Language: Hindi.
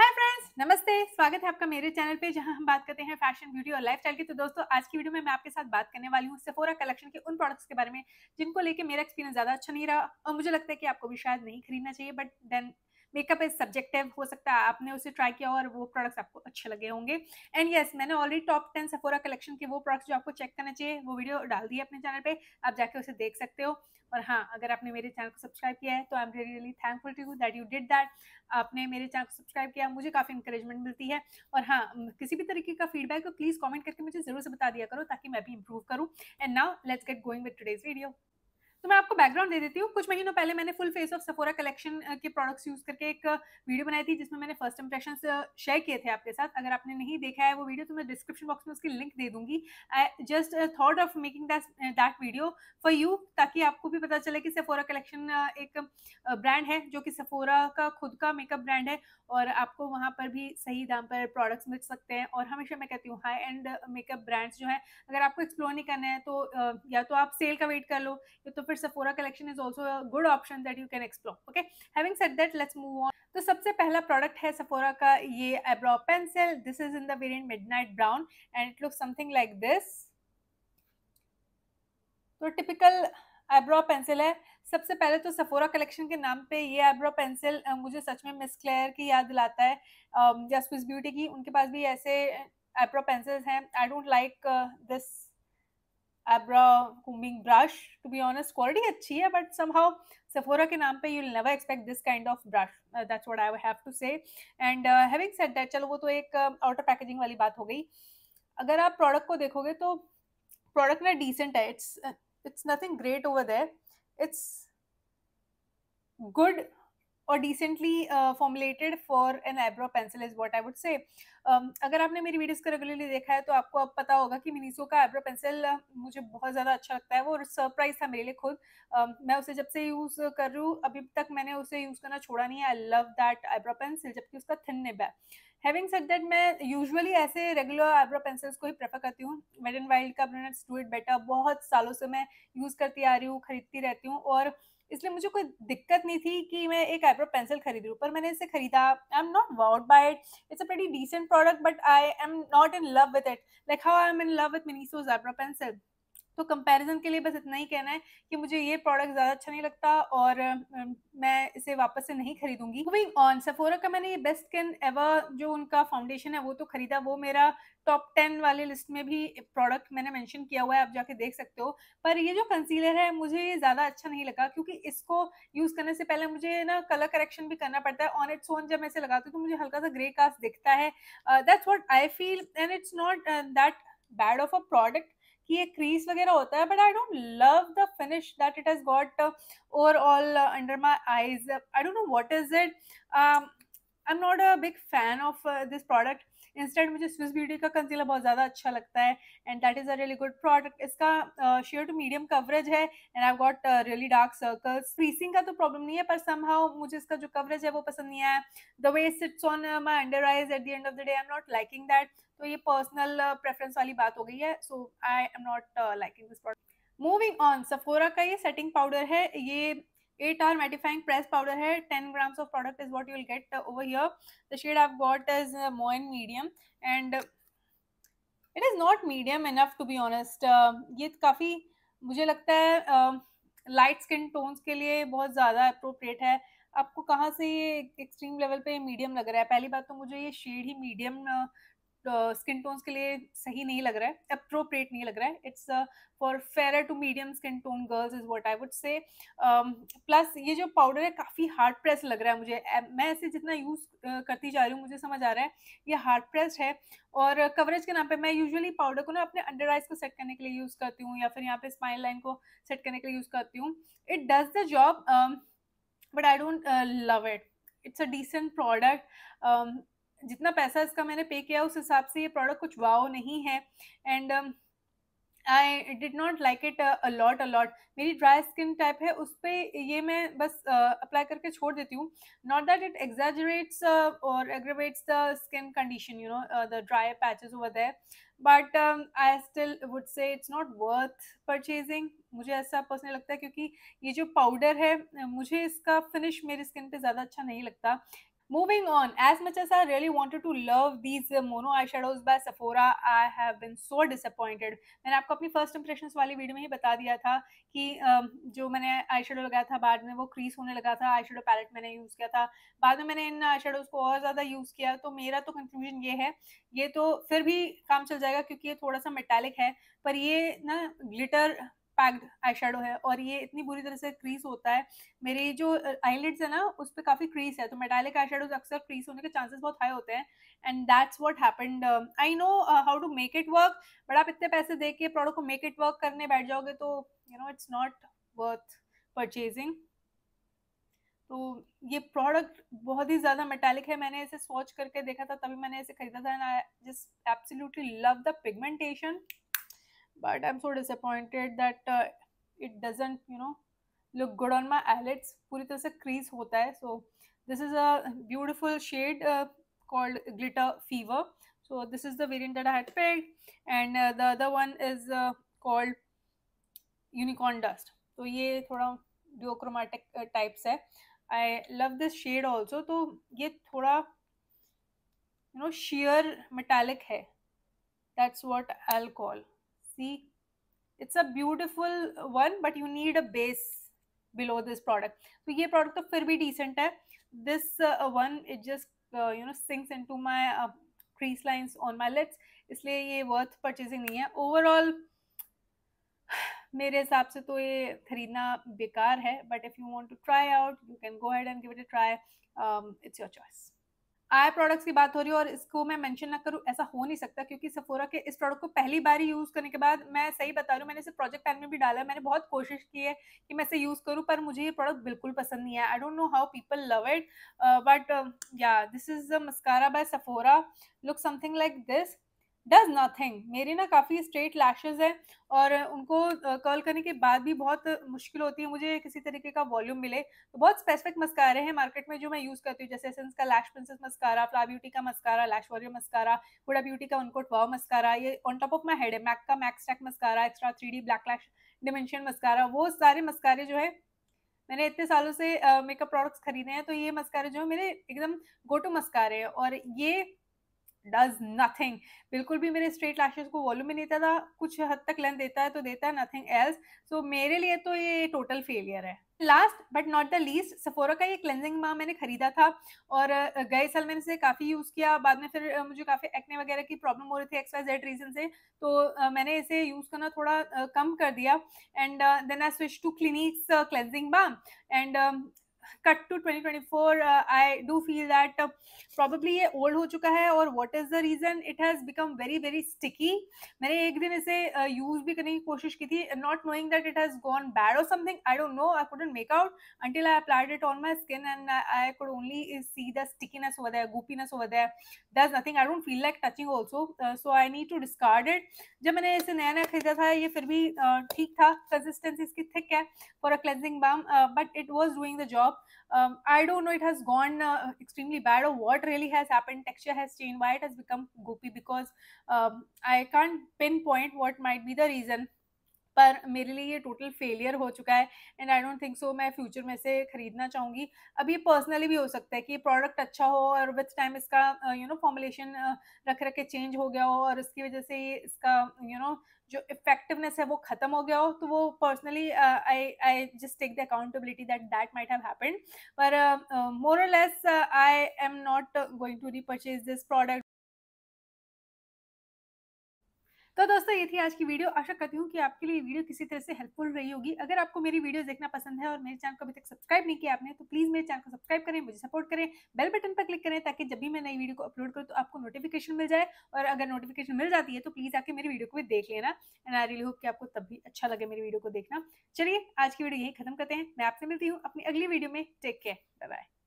हाय फ्रेंड्स नमस्ते स्वागत है आपका मेरे चैनल पे जहां हम बात करते हैं फैशन ब्यूटी और लाइफ स्टाइल की तो दोस्तों आज की वीडियो में मैं आपके साथ बात करने वाली हूँ सेफोरा कलेक्शन के उन प्रोडक्ट्स के बारे में जिनको लेके मेरा एक्सपीरियंस ज़्यादा अच्छा नहीं रहा और मुझे लगता है कि आपको भी शायद नहीं खरीदना चाहिए but then makeup is subjective हो सकता है आपने उसे ट्राई किया और वो प्रोडक्ट्स आपको अच्छे लगे होंगे एंड येस yes, मैंने already top ten Sephora collection के वो प्रोडक्ट्स जो आपको चेक करना चाहिए वो वीडियो डाल दी अपने चैनल पर आप जाके उसे देख सकते हो और हाँ अगर आपने मेरे चैनल को सब्सक्राइब किया है तो I am really really thankful to you that you did that आपने मेरे चैनल को सब्सक्राइब किया मुझे काफ़ी इंकरेजमेंट मिलती है और हाँ किसी भी तरीके का फीडबैक हो प्लीज़ कमेंट करके मुझे ज़रूर से बता दिया करो ताकि मैं भी इंप्रूव करूँ and now let's get going with today's video तो मैं आपको बैकग्राउंड दे देती हूँ कुछ महीनों पहले मैंने full face of Sephora collection के प्रोडक्ट्स यूज करके एक वीडियो बनाई थी जिसमें मैंने फर्स्ट इंप्रेशन शेयर किए थे आपके साथ अगर आपने नहीं देखा है वो वीडियो तो मैं डिस्क्रिप्शन बॉक्स में उसकी लिंक दे दूंगी I just thought of making that video for you ताकि आपको भी पता चले कि सफोरा कलेक्शन एक ब्रांड है जो कि सफोरा का खुद का मेकअप ब्रांड है और आपको वहाँ पर भी सही दाम पर प्रोडक्ट्स मिल सकते हैं और हमेशा मैं कहती हूँ हाई एंड मेकअप ब्रांड्स जो है अगर आपको एक्सप्लोर नहीं करना है तो या तो आप सेल का वेट कर लो या तो फिर Sephora collection is also good option that you can explore okay having said that let's move on तो सबसे पहला प्रोडक्ट है सफोरा का ये eyebrow pencil this is in the variant midnight brown and it look something like this तो टिपिकल आईब्रो पेंसिल है सबसे पहले तो सफोरा कलेक्शन के नाम पे ये आईब्रो पेंसिल मुझे सच में मिस क्लेयर की याद दिलाता है या स्विस ब्यूटी की उनके पास भी ऐसे आईब्रो पेंसिल्स हैं I don't like this eyebrow combing brush to be honest quality अच्छी है बट समहाउ सफोरा के नाम पे you never expect this kind of brush that's what I have to say and having said that चलो वो तो एक आउटर uh, पैकेजिंग वाली बात हो गई अगर आप प्रोडक्ट को देखोगे तो प्रोडक्ट ना डिसेंट है it's it's nothing great over there it's good और decently formulated for an eyebrow pencil is what I would say अगर आपने मेरी वीडियोज को रेगुलरली देखा है तो आपको अब पता होगा कि मिनीसो का आईब्रो पेंसिल uh, मुझे बहुत ज़्यादा अच्छा लगता है वो सरप्राइज था मेरे लिए खुद um, मैं उसे जब से यूज़ कर रही हूँ अभी तक मैंने उसे यूज़ करना छोड़ा नहीं है I love that eyebrow pencil जबकि उसका थिन निब है हैविंग सेड दैट मैं यूजुअली ऐसे रेगुलर आईब्रो पेंसिल्स को ही प्रेफर करती हूँ मेड एंड वाइल्ड का ब्रनट्स डू इट बेटर बहुत सालों से मैं यूज़ करती आ रही हूँ खरीदती रहती हूँ और इसलिए मुझे कोई दिक्कत नहीं थी कि मैं एक आईब्रो पेंसिल खरीद रही हूँ पर मैंने इसे खरीदा I am not wowed by it it's a very decent product but I am not in love with it like how I am in love with Miniso's eyebrow pencil तो कंपैरिजन के लिए बस इतना ही कहना है कि मुझे ये प्रोडक्ट ज़्यादा अच्छा नहीं लगता और मैं इसे वापस से नहीं खरीदूंगी मूविंग ऑन सफोरा का मैंने ये बेस्ट कैन एवर जो उनका फाउंडेशन है वो तो खरीदा वो मेरा टॉप टेन वाले लिस्ट में भी प्रोडक्ट मैंने मेंशन किया हुआ है आप जाके देख सकते हो पर ये जो कंसीलर है मुझे ज़्यादा अच्छा नहीं लगा क्योंकि इसको यूज़ करने से पहले मुझे ना कलर करेक्शन भी करना पड़ता है ऑन इट्स ओन जब मैं इसे लगाती हूँ तो मुझे हल्का सा ग्रे कास्ट दिखता है that's what I feel and it's not that bad of a product कि ये क्रीज वगैरह होता है but I don't love the finish that it has got overall under my eyes I don't know what is it I am not a big fan of this product instead मुझे स्विस ब्यूटी का कंसीलर बहुत ज़्यादा अच्छा लगता है and that is a really good product इसका शेयर टू मीडियम कवरेज है and I got really dark circles फ्रीसिंग का तो प्रॉब्लम नहीं है पर समहाउ मुझे इसका जो कवरेज है वो पसंद नहीं आया the way sits on my under eyes at the end of the day I am not liking that तो ये पर्सनल प्रेफरेंस वाली बात हो गई है so I am not liking this product moving on Sephora का ये सेटिंग पाउडर है ये 8 hour mattifying press powder hai 10 grams of product is what you will get uh, over here the shade i've got is uh, moen medium and uh, it is not medium enough to be honest uh, ये काफ़ी मुझे लगता है लाइट स्किन टोन्स के लिए बहुत ज़्यादा अप्रोप्रिएट है आपको कहाँ से ये एक्सट्रीम लेवल पे मीडियम लग रहा है पहली बात तो मुझे ये शेड ही मीडियम स्किन टोन्स के लिए सही नहीं लग रहा है अप्रोप्रिएट नहीं लग रहा है it's for fair to medium skin tone girls is what I would say plus ये जो पाउडर है काफ़ी हार्ड प्रेस लग रहा है मुझे मैं इसे जितना यूज़ करती जा रही हूँ मुझे समझ आ रहा है ये हार्ड प्रेस है और कवरेज के नाम पे मैं यूजुअली पाउडर को ना अपने अंडर आइज को सेट करने के लिए यूज़ करती हूँ या फिर यहाँ पे स्पाइन लाइन को सेट करने के लिए यूज़ करती हूँ it does the job but I don't love it it's a decent product जितना पैसा इसका मैंने पे किया उस हिसाब से ये प्रोडक्ट कुछ वाओ नहीं है and I did not like it a lot a lot मेरी ड्राई स्किन टाइप है उस पर ये मैं बस अप्लाई uh, करके छोड़ देती हूँ नॉट दैट इट एग्जेजरेट्स और aggravates the skin condition you know the dry patches over there but I still would say it's not worth purchasing मुझे ऐसा पर्सनली लगता है क्योंकि ये जो पाउडर है मुझे इसका फिनिश मेरी स्किन पे ज़्यादा अच्छा नहीं लगता Moving on, as much as I really wanted to love these uh, mono eyeshadows by Sephora, I have been so disappointed. मैंने आपको अपनी first impressions वाली वीडियो में ही बता दिया था कि um, जो मैंने आई शेडो लगाया था बाद में वो क्रीज होने लगा था आई शेडो पैलेट मैंने यूज़ किया था बाद में मैंने इन आई शेडोज को और ज़्यादा यूज़ किया तो मेरा तो कंक्लूजन ये है ये तो फिर भी काम चल जाएगा क्योंकि ये थोड़ा सा मेटेलिक है पर ये ना ग्लिटर पैक्ड आई है और ये इतनी बुरी तरह से क्रीज होता है मेरे जो आईलिड्स है ना उस पर काफ़ी क्रीज है तो मेटालिक आई अक्सर क्रीज होने के चांसेस बहुत हाई होते हैं and that's what happened I know how to make it work but आप इतने पैसे दे के प्रोडक्ट को मेक इट वर्क करने बैठ जाओगे तो you know it's not worth purchasing तो ये प्रोडक्ट बहुत ही ज़्यादा मेटालिक है मैंने इसे स्वॉच करके देखा था तभी मैंने इसे खरीदा था and I just absolutely love the pigmentation but I'm so disappointed that uh, it doesn't you know look good on my eyelids puri tarah se crease hota hai so this is a beautiful shade uh, called glitter fever so this is the variant that I had picked and uh, the other one is uh, called unicorn dust so ye thoda duochromatic uh, types hai I love this shade also तो ye thoda you know sheer metallic hai that's what I'll call see it's a beautiful one but you need a base below this product so ye product to fir bhi decent hai this uh, one it just uh, you know sinks into my uh, crease lines on my lips isliye ye worth purchasing nahi hai overall मेरे हिसाब से तो ये खरीदना बेकार है but if you want to try out you can go ahead and give it a try it's your choice eye products की बात हो रही है और इसको मैं मेंशन ना करूँ ऐसा हो नहीं सकता क्योंकि सफोरा के इस प्रोडक्ट को पहली बार ही यूज़ करने के बाद मैं सही बता रही हूँ मैंने इसे प्रोजेक्ट पैन में भी डाला है मैंने बहुत कोशिश की है कि मैं इसे यूज़ करूँ पर मुझे ये प्रोडक्ट बिल्कुल पसंद नहीं आया I don't know how people love it but yeah this is the mascara by Sephora look something like this does nothing मेरे ना काफ़ी स्ट्रेट लैशेज हैं और उनको कर्ल करने के बाद भी बहुत मुश्किल होती है मुझे किसी तरीके का वॉल्यूम मिले तो बहुत स्पेसिफिक मस्कारे हैं मार्केट में जो मैं यूज़ करती हूँ जैसे एसेंस का लैश प्रिंसेस मस्कारा फ्ला ब्यूटी का mascara lash warrior mascara Huda beauty का उनको वाव मस्कारा ये on top of my head है मैक का Macstack mascara extra three D black lash dimension mascara वो सारे मस्कारे जो है मैंने इतने सालों से मेकअप प्रोडक्ट्स खरीदे हैं तो ये मस्कारे जो है मेरे एकदम गो टू मस्कारे हैं और ये डज नथिंग बिल्कुल भी मेरे स्ट्रेट लैशेज को वॉल्यूम नहीं देता था कुछ हद तक लेंथ देता है तो देता है नथिंग एल्स सो मेरे लिए तो ये टोटल फेलियर है last but not the least Sephora का ये क्लेंजिंग माँ मैंने खरीदा था और गए साल मैंने इसे काफ़ी यूज़ किया बाद में फिर मुझे काफ़ी एक्ने वगैरह की प्रॉब्लम हो रही थी एक्स एड रीजन से तो मैंने इसे यूज़ करना थोड़ा कम कर दिया and then I switch to Clinique's cleansing balm and cut to 2024 I do feel that probably ये ओल्ड हो चुका है और what is the reason it has become very very sticky मैंने एक दिन इसे यूज uh, भी करने की कोशिश की थी not knowing that it has gone bad और something I don't know I couldn't make out until I applied it on my skin and I I only only uh, see the stickiness over there, goopiness over there. There's nothing. I don't feel like touching also, uh, so I need to जब मैंने इसे नया नया खरीदा था ये फिर भी uh, ठीक था कंसिस्टेंसी इसकी थिक है for a cleansing balm but it was doing the job um, I don't know, it has gone uh, extremely bad or what really has happened. Texture has changed, why it has become goopy because um, I can't pinpoint what might be the reason पर मेरे लिए ये टोटल फेलियर हो चुका है and I don't think so मैं फ्यूचर में से खरीदना चाहूँगी अब ये पर्सनली भी हो सकता है कि प्रोडक्ट अच्छा हो और विथ टाइम इसका यू नो फॉर्मुलेशन रख रख के चेंज हो गया हो और इसकी वजह से इसका यू you नो know, जो इफेक्टिवनेस है वो खत्म हो गया हो तो वो personally I I just take the accountability that that might have happened पर more less I am not going to repurchase this product तो दोस्तों ये थी आज की वीडियो आशा करती हूँ कि आपके लिए वीडियो किसी तरह से हेल्पफुल रही होगी अगर आपको मेरी वीडियो देखना पसंद है और मेरे चैनल को अभी तक सब्सक्राइब नहीं किया आपने तो प्लीज मेरे चैनल को सब्सक्राइब करें मुझे सपोर्ट करें बेल बटन पर क्लिक करें ताकि जब भी मैं नई वीडियो को अपलोड करूँ तो आपको नोटिफिकेशन मिल जाए और अगर नोटिफिकेशन मिल जाती है तो प्लीज आके मेरी वीडियो को भी देख लेना एंड आई रियली होप कि आपको तब भी अच्छा लगे मेरी वीडियो को देखना चलिए आज की वीडियो यही खत्म करते हैं मैं आपसे मिलती हूँ अपनी अगली वीडियो में टेक केयर बाय बाय